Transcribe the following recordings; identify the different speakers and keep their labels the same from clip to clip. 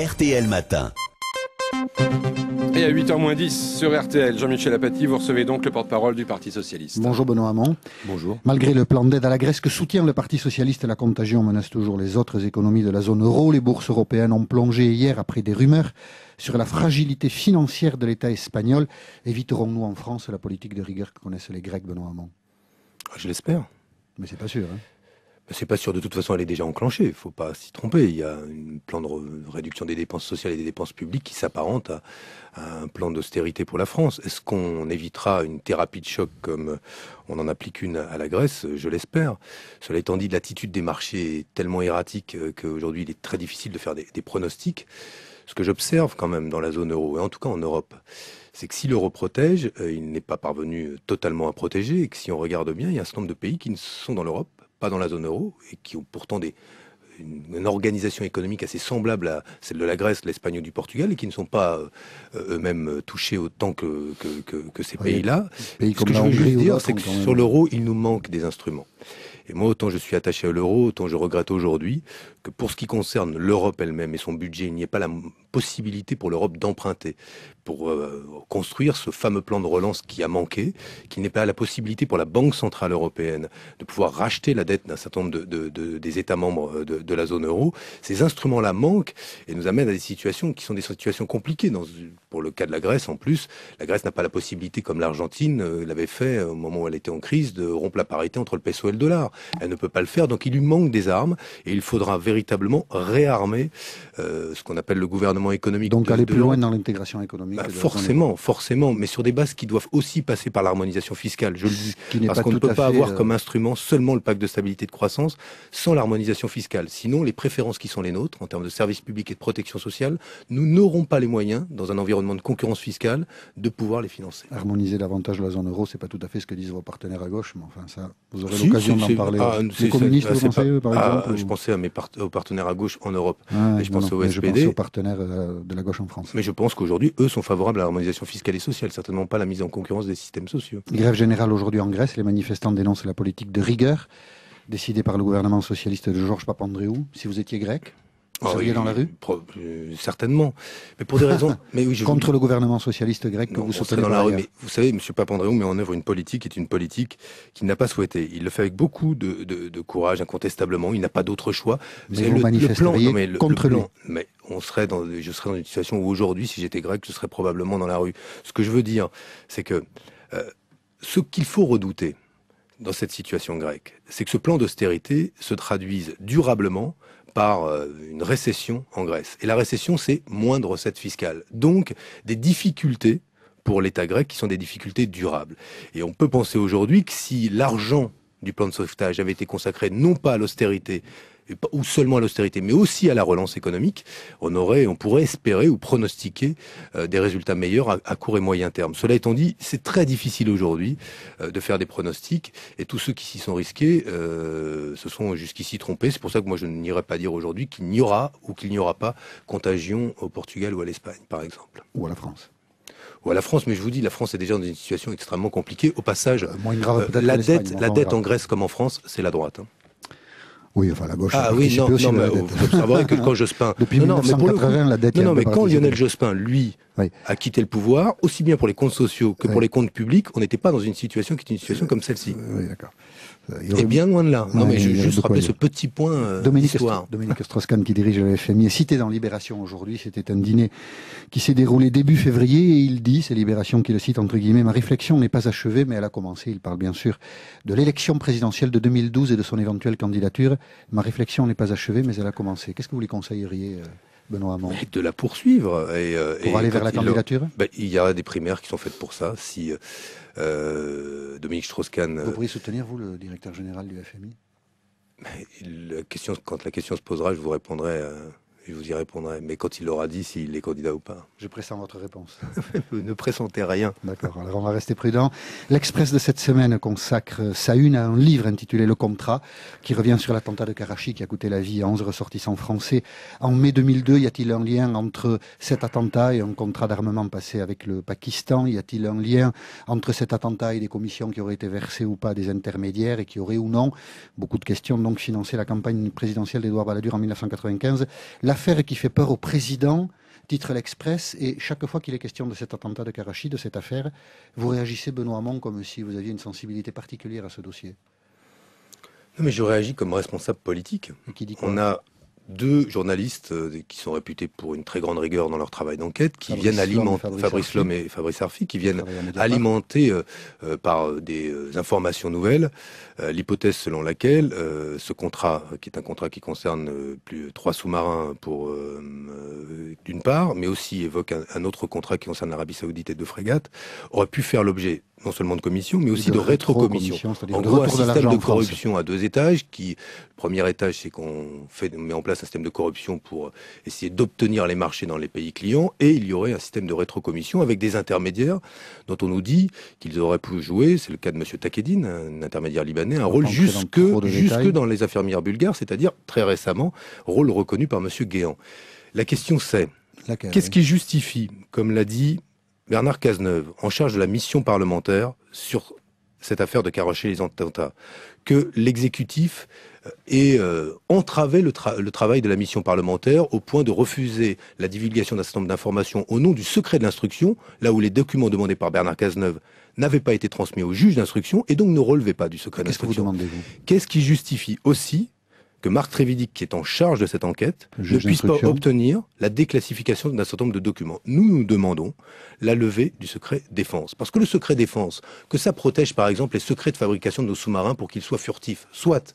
Speaker 1: RTL Matin.
Speaker 2: Et à 8h 10 sur RTL, Jean-Michel Apathy, vous recevez donc le porte-parole du Parti Socialiste. Bonjour Benoît Hamon. Bonjour. Malgré
Speaker 1: le plan d'aide à la Grèce que soutient le Parti Socialiste, la contagion menace toujours les autres économies de la zone euro. Les bourses européennes ont plongé hier après des rumeurs sur la fragilité financière de l'État espagnol. Éviterons-nous en France la politique de rigueur que connaissent les Grecs, Benoît Hamon Je l'espère. Mais c'est pas sûr. Hein
Speaker 2: c'est pas sûr. De toute façon, elle est déjà enclenchée. Il ne faut pas s'y tromper. Il y a un plan de réduction des dépenses sociales et des dépenses publiques qui s'apparente à, un plan d'austérité pour la France. Est-ce qu'on évitera une thérapie de choc comme on en applique une à la Grèce Je l'espère. Cela étant dit, l'attitude des marchés est tellement erratique euh, qu'aujourd'hui, il est très difficile de faire des, des pronostics. Ce que j'observe quand même dans la zone euro, et en tout cas en Europe, c'est que si l'euro protège, euh, il n'est pas parvenu totalement à protéger, et que si on regarde bien, il y a un certain nombre de pays qui ne sont dans l'Europe pas dans la zone euro et qui ont pourtant des, une, organisation économique assez semblable à celle de la Grèce, l'Espagne ou du Portugal, et qui ne sont pas euh, euh, eux-mêmes euh, touchés autant que, ces pays-là. Ce que je veux juste dire, c'est que sur l'euro, il nous manque des instruments. Et moi, autant je suis attaché à l'euro, autant je regrette aujourd'hui que pour ce qui concerne l'Europe elle-même et son budget, il n'y ait pas la possibilité pour l'Europe d'emprunter, pour euh, construire ce fameux plan de relance qui a manqué, qui n'est pas la possibilité pour la Banque Centrale Européenne de pouvoir racheter la dette d'un certain nombre de, des États membres euh, de, la zone euro. Ces instruments-là manquent et nous amènent à des situations qui sont des situations compliquées. Dans, pour le cas de la Grèce, en plus, la Grèce n'a pas la possibilité, comme l'Argentine euh, l'avait fait au moment où elle était en crise, de rompre la parité entre le peso et le dollar. Elle ne peut pas le faire, donc il lui manque des armes et il faudra véritablement réarmer ce qu'on appelle le gouvernement économique. Donc aller plus loin dans
Speaker 1: l'intégration économique. Bah, forcément,
Speaker 2: forcément, mais sur des bases qui doivent aussi passer par l'harmonisation fiscale, je le dis. Parce qu'on ne peut pas avoir euh, comme
Speaker 1: instrument seulement
Speaker 2: le pacte de stabilité et de croissance sans l'harmonisation fiscale. Sinon, les préférences qui sont les nôtres en termes de services publics et de protection sociale, nous n'aurons pas les moyens, dans un environnement de concurrence fiscale, de pouvoir les
Speaker 1: financer. Harmoniser davantage la zone euro, c'est pas tout à fait ce que disent vos partenaires à gauche, mais enfin ça, vous aurez l'occasion d'en parler. les communistes, Je
Speaker 2: pensais à mes aux partenaires à gauche en Europe. Ah, je, pense aux
Speaker 1: partenaires euh, de, la gauche en France.
Speaker 2: Mais je pense qu'aujourd'hui, eux sont favorables à l'harmonisation fiscale et sociale, certainement pas la mise en concurrence des systèmes sociaux. Grève générale
Speaker 1: aujourd'hui en Grèce, les manifestants dénoncent la politique de rigueur décidée par le gouvernement socialiste de Georges Papandréou. Si vous étiez grec,
Speaker 2: vous ah seriez dans la rue
Speaker 1: euh, Certainement. Mais pour des raisons. Contre le gouvernement socialiste grec que vous soutenez. Dans la rue,
Speaker 2: vous savez, M. Papandréou met en œuvre une politique qui est une politique qu'il n'a pas souhaitée. Il le fait avec beaucoup de, courage, incontestablement. Il n'a pas d'autre choix. Mais le, plan, contre lui. Mais on serait dans, je serais dans une situation où aujourd'hui, si j'étais grec, je serais probablement dans la rue. Ce que je veux dire, c'est que euh, ce qu'il faut redouter dans cette situation grecque, c'est que ce plan d'austérité se traduise durablement par euh, une récession en Grèce. Et la récession, c'est moins de recettes fiscales. Donc, des difficultés pour l'État grec qui sont des difficultés durables. Et on peut penser aujourd'hui que si l'argent du plan de sauvetage avait été consacré non pas à l'austérité, ou seulement à l'austérité, mais aussi à la relance économique, on aurait, on pourrait espérer ou pronostiquer euh, des résultats meilleurs à, court et moyen terme. Cela étant dit, c'est très difficile aujourd'hui euh, de faire des pronostics, et tous ceux qui s'y sont risqués euh, se sont jusqu'ici trompés. C'est pour ça que moi je n'irai pas dire aujourd'hui qu'il n'y aura ou qu'il n'y aura pas contagion au Portugal ou à l'Espagne, par exemple. Ou à la France ou à la France, mais je vous dis, la France est déjà dans une situation extrêmement compliquée. Au passage, la dette, la dette en Grèce comme en France, c'est la droite. Hein.
Speaker 1: Oui, enfin la gauche. Ah oui, aussi mais que quand Jospin. Depuis non, la dette. Non, mais quand Lionel
Speaker 2: Jospin, lui, a quitté le pouvoir, aussi bien pour les comptes sociaux que pour les comptes publics, on n'était pas dans une situation qui est une situation comme celle-ci. Euh, oui, d'accord. Euh, et bien loin
Speaker 1: de là. non, mais juste rappeler ce petit point euh, Dominique Dominique Strauss-Kahn, qui dirige le FMI, est cité dans Libération aujourd'hui. C'était un dîner qui s'est déroulé début février et il dit, c'est Libération qui le cite entre guillemets, ma réflexion n'est pas achevée, mais elle a commencé. Il parle bien sûr de l'élection présidentielle de 2012 et de son éventuelle candidature. Euh, ma réflexion n'est pas achevée, mais elle a commencé. Qu'est-ce que vous lui conseilleriez euh, Benoît Hamon.
Speaker 2: de la poursuivre. Et, euh, pour aller vers la candidature ben, il, y a des primaires qui sont faites pour ça. Si Dominique strauss Vous pourriez soutenir, vous, le directeur général du FMI la question, Quand la question se posera, je vous répondrai. Je vous y répondrai, mais quand il l'aura dit, s'il est candidat ou pas. Je pressens votre réponse.
Speaker 1: ne pressentez rien. D'accord, alors on va rester prudent. L'Express de cette semaine consacre sa une à un livre intitulé Le Contrat, qui revient sur l'attentat de Karachi qui a coûté la vie à 11 ressortissants français. En mai 2002, y a-t-il un lien entre cet attentat et un contrat d'armement passé avec le Pakistan Y a-t-il un lien entre cet attentat et des commissions qui auraient été versées ou pas des intermédiaires et qui auraient ou non, beaucoup de questions, donc financé la campagne présidentielle d'Edouard Balladur en 1995 L'affaire qui fait peur au président, titre l'Express, et chaque fois qu'il est question de cet attentat de Karachi, de cette affaire, vous réagissez Benoît Hamon comme si vous aviez une sensibilité particulière à ce dossier.
Speaker 2: Non mais je réagis comme responsable politique. Qui dit On a deux journalistes euh, qui sont réputés pour une très grande rigueur dans leur travail d'enquête, qui viennent alimenter Fabrice, Lhomme et Fabrice Arfi, qui viennent alimenter euh, euh, par des informations nouvelles l'hypothèse selon laquelle ce contrat, qui est un contrat qui concerne plus trois sous-marins pour d'une part, mais aussi évoque un autre contrat qui concerne l'Arabie Saoudite et deux frégates, aurait pu faire l'objet non seulement de commission, mais aussi de, rétro-commission. en gros, un système de, hein, corruption à deux étages. Qui, le premier étage, c'est qu'on met en place un système de corruption pour essayer d'obtenir les marchés dans les pays clients, et il y aurait un système de rétro-commission avec des intermédiaires dont on nous dit qu'ils auraient pu jouer. C'est le cas de M. Takedine, un intermédiaire libanais, un rôle jusque dans, jusque dans les infirmières bulgares, c'est-à-dire très récemment, rôle reconnu par M. Guéant. La question c'est Qu'est-ce qui justifie, comme l'a dit Bernard Cazeneuve, en charge de la mission parlementaire sur cette affaire de carrocher les attentats, que l'exécutif euh, ait euh, entravé le, travail de la mission parlementaire au point de refuser la divulgation d'un certain nombre d'informations au nom du secret de l'instruction, là où les documents demandés par Bernard Cazeneuve n'avaient pas été transmis au juge d'instruction et donc ne relevaient pas du secret d'instruction. Qu'est-ce qui justifie aussi que Marc Trévidic, qui est en charge de cette enquête, ne puisse pas obtenir la déclassification d'un certain nombre de documents. Nous, nous demandons la levée du secret défense. Parce que le secret défense, que ça protège par exemple les secrets de fabrication de nos sous-marins pour qu'ils soient furtifs, soit,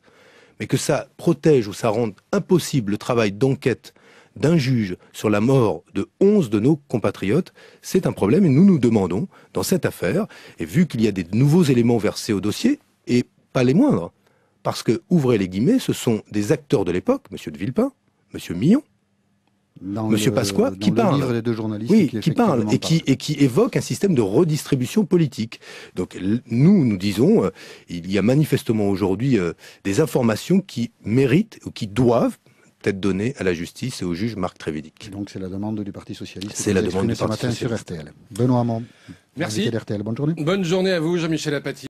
Speaker 2: mais que ça protège ou ça rende impossible le travail d'enquête d'un juge sur la mort de onze de nos compatriotes, c'est un problème et nous nous demandons, dans cette affaire, et vu qu'il y a des nouveaux éléments versés au dossier, et pas les moindres, parce que, ouvrez les guillemets, ce sont des acteurs de l'époque, M. de Villepin, M. Millon, M. Monsieur Pasqua, qui le parle, deux journalistes oui, qui, parlent et qui, et un système de redistribution politique. Donc nous, nous disons, euh, il y a manifestement aujourd'hui euh, des informations qui méritent ou qui doivent être données à la justice et au juge Marc Trévidic.
Speaker 1: Donc c'est la demande du Parti socialiste. C'est la demande du Parti ce matin sur RTL. Benoît Hamon.
Speaker 2: Merci. RTL.
Speaker 1: Bonne journée. Bonne journée à vous, Jean-Michel Apathy.